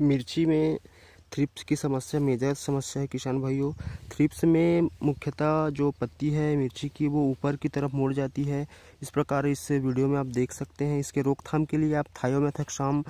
मिर्ची में थ्रिप्स की समस्या मेजर समस्या है किसान भाइयों थ्रिप्स में मुख्यतः जो पत्ती है मिर्ची की वो ऊपर की तरफ मुड़ जाती है इस प्रकार इस वीडियो में आप देख सकते हैं इसके रोकथाम के लिए आप थायोमेथक्साम